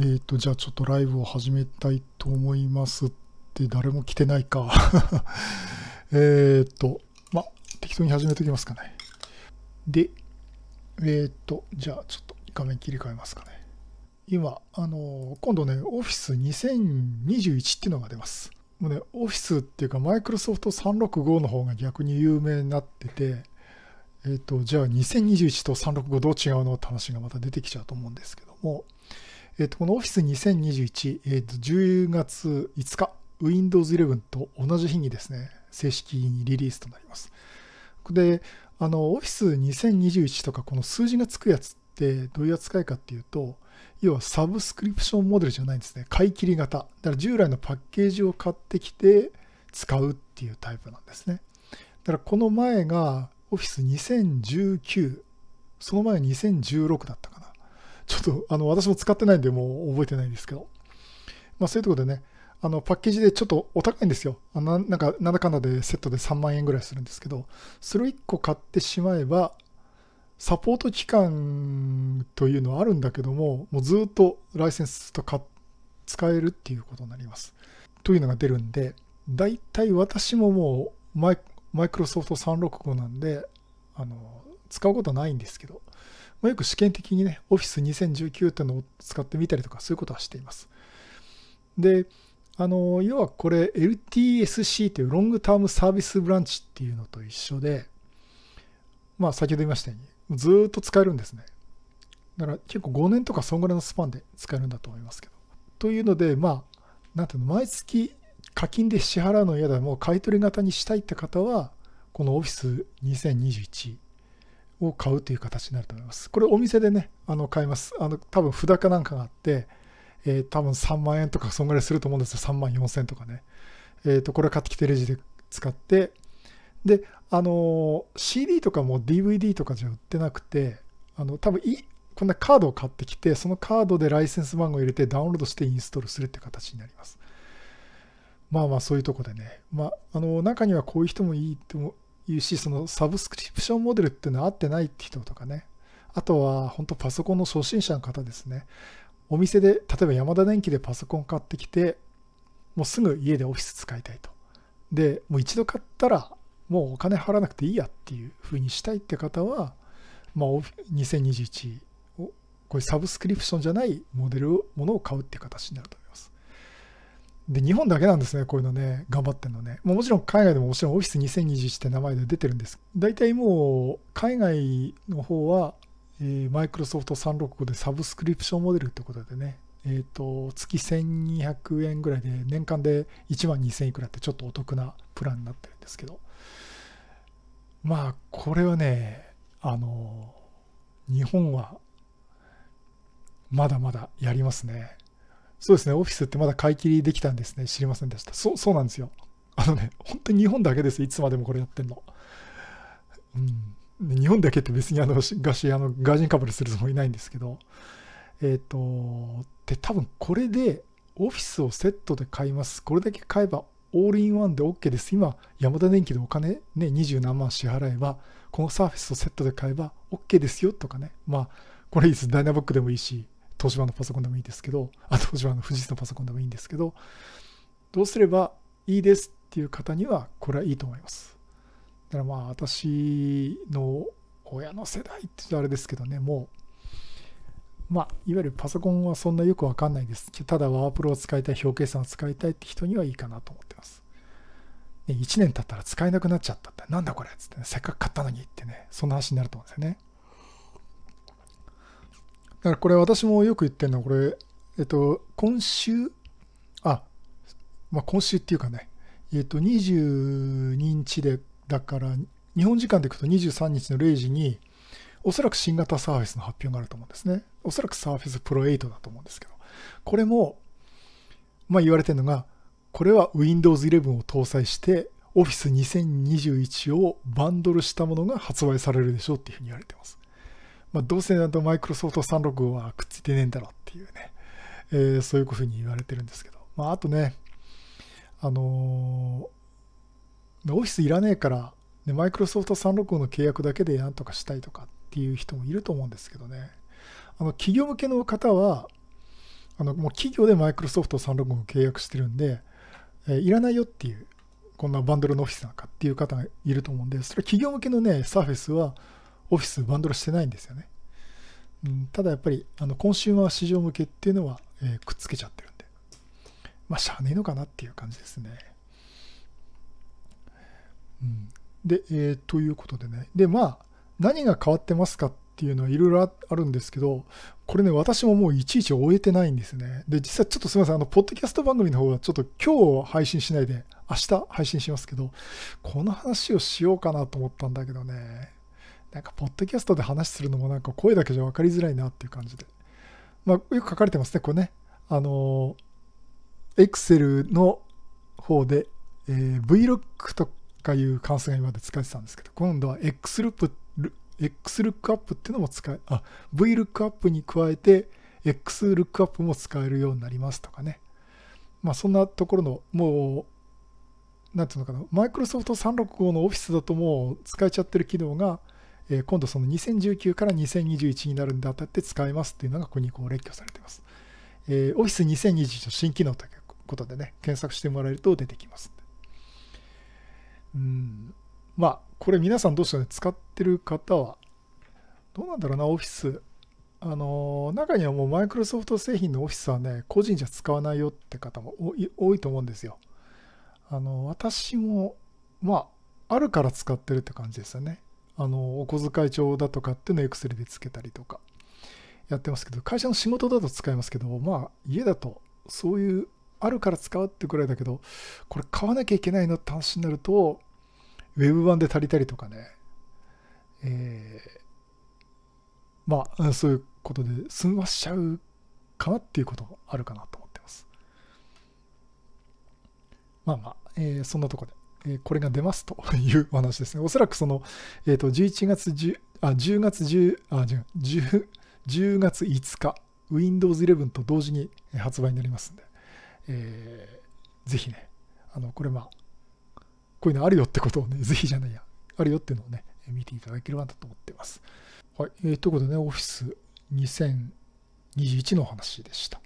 えっ、ー、と、じゃあちょっとライブを始めたいと思いますって誰も来てないか。えっと、ま、適当に始めておきますかね。で、えっ、ー、と、じゃあちょっと画面切り替えますかね。今、あのー、今度ね、オフィス2021っていうのが出ます。もうね、オフィスっていうか、m i c r o s o f t 365の方が逆に有名になってて、えっ、ー、と、じゃあ2021と365どう違うのって話がまた出てきちゃうと思うんですけども、えっ、ー、と、この Office2021、えっ、ー、と、10月5日、Windows 11と同じ日にですね、正式にリリースとなります。で、あの、Office2021 とかこの数字がつくやつってどういう扱いかっていうと、要はサブスクリプションモデルじゃないんですね。買い切り型。だから従来のパッケージを買ってきて使うっていうタイプなんですね。だからこの前が Office2019、その前2016だったかな。ちょっとあの私も使ってないんで、もう覚えてないんですけど、まあ、そういうところでね、あのパッケージでちょっとお高いんですよあな。なんか、なんだかんだでセットで3万円ぐらいするんですけど、それを1個買ってしまえば、サポート期間というのはあるんだけども、もうずっとライセンスとか使えるっていうことになります。というのが出るんで、大体私ももうマイクロソフト365なんで、あの、使うことはないんですけど、まあ、よく試験的にね、Office2019 っていうのを使ってみたりとか、そういうことはしています。で、あの要はこれ LTSC というロングタームサービスブランチっていうのと一緒で、まあ先ほど言いましたように、ずっと使えるんですね。だから結構5年とかそんぐらいのスパンで使えるんだと思いますけど。というので、まあ、なんていうの、毎月課金で支払うの嫌だ、もう買い取り型にしたいって方は、この Office2021 を買うという形になると思います。これお店でね、あの買います。あの多分札かなんかがあって、えー、多分3万円とかそんぐらいすると思うんですよ。3万4千とかね。えっ、ー、と、これ買ってきてレジで使って、で、あのー、CD とかも DVD とかじゃ売ってなくて、あの、多分い、こんなカードを買ってきて、そのカードでライセンス番号を入れてダウンロードしてインストールするって形になります。まあまあそういうとこでね。まあ、あの、中にはこういう人もいいっう。いうし、そのサブスクリプションモデルっていうのは合ってないって人とかね。あとは、本当パソコンの初心者の方ですね。お店で、例えば山田電機でパソコン買ってきて、もうすぐ家でオフィス使いたいと。で、もう一度買ったら、もうお金払わなくていいやっていう風にしたいって方は、まあ、2021を、これサブスクリプションじゃないモデル、ものを買うっていう形になると。で、日本だけなんですね、こういうのね、頑張ってんのね。もちろん海外でももちろんオフィス2021って名前で出てるんです。大体もう、海外の方は、マイクロソフト365でサブスクリプションモデルってことでね、えーと、と月1200円ぐらいで年間で1万2000いくらってちょっとお得なプランになってるんですけどまあこれはねあの日本はまだまだやりますね。そうですね、オフィスってまだ買い切りできたんですね。知りませんでした。そう、そうなんですよ。あのね、本当に日本だけです。いつまでもこれやってんの。うん。日本だけって別にあの、ガあの、外人かぶりするつもりないんですけど。えっ、ー、と、で、多分これで、オフィスをセットで買います。これだけ買えば、オールインワンで OK です。今、ヤマダ電機でお金ね、20何万支払えば、このサーフィスをセットで買えば OK ですよとかね。まあ、これいつダイナブックでもいいし、東芝のパソコンでもいいですけど、あ、東芝の富士のパソコンでもいいんですけど、どうすればいいですっていう方には、これはいいと思います。だからまあ、私の親の世代って言うとあれですけどね、もう、まあ、いわゆるパソコンはそんなよくわかんないです。ただワープロを使いたい、表計算を使いたいって人にはいいかなと思ってます。1年経ったら使えなくなっちゃったって、なんだこれっつって、ね、せっかく買ったのにってね、そんな話になると思うんですよね。だからこれ私もよく言ってるのは、これ、えっと、今週、あ、まあ、今週っていうかね、えっと、22日で、だから、日本時間でいくと23日の0時に、おそらく新型サーフェスの発表があると思うんですね。おそらくサーフェスプロ8だと思うんですけど、これも、まあ、言われてるのが、これは Windows 11を搭載して、Office 2021をバンドルしたものが発売されるでしょうっていうふうに言われてます。まあ、どうせんとマイクロソフト365はくっついてねえんだろっていうね、えー、そういうふうに言われてるんですけど、まあ、あとね、あのー、オフィスいらねえから、ね、マイクロソフト365の契約だけでなんとかしたいとかっていう人もいると思うんですけどね、あの企業向けの方は、あのもう企業でマイクロソフト365を契約してるんで、えー、いらないよっていう、こんなバンドルのオフィスなんかっていう方がいると思うんで、それは企業向けのね、サーフェスは、オフィスバンドルしてないんですよね。うん、ただやっぱりあのコンシューマー市場向けっていうのは、えー、くっつけちゃってるんで、まあ、しゃあねえのかなっていう感じですね。うん、で、えー、ということでね。で、まあ、何が変わってますかっていうのはいろいろあるんですけど、これね、私ももういちいち終えてないんですね。で、実はちょっとすみません、あの、ポッドキャスト番組の方はちょっと今日配信しないで、明日配信しますけど、この話をしようかなと思ったんだけどね。なんかポッドキャストで話するのもなんか声だけじゃ分かりづらいなっていう感じで。まあ、よく書かれてますね、これね。あの、Excel の方で、えー、VLOOK とかいう関数が今まで使ってたんですけど、今度は XLOOP XLOOKUP っていうのも使え、あ、VLOOKUP に加えて XLOOKUP も使えるようになりますとかね。まあそんなところの、もう、なんていうのかな、Microsoft 365のオフィスだともう使えちゃってる機能が、え今度その2019から2021になるんであたって使えますっていうのがここにこう列挙されています。えー、Office2021 の新機能ということでね、検索してもらえると出てきます。うん、まあ、これ皆さんどうしてね、使ってる方は、どうなんだろうな、Office。あの中にはもうマイクロソフト製品のオフィスはね、個人じゃ使わないよって方も多いと思うんですよ。あの、私も、まあ、あるから使ってるって感じですよね。あのお小遣い帳だとかっていうのを Excel でつけたりとかやってますけど会社の仕事だと使いますけどまあ家だとそういうあるから使うってくらいだけどこれ買わなきゃいけないのって話になると Web 版で足りたりとかねえー、まあそういうことで済ましちゃうかなっていうことあるかなと思ってますまあまあ、えー、そんなとこでこれが出ますというお話ですね。おそらくその、えっ、ー、と、11月10、あ、10月10、あ、10, 10月5日、Windows 11と同時に発売になりますんで、えー、ぜひね、あの、これまあ、こういうのあるよってことをね、ぜひじゃないや、あるよっていうのをね、見ていただければなと思っています。はい、えー、ということでね、Office2021 の話でした。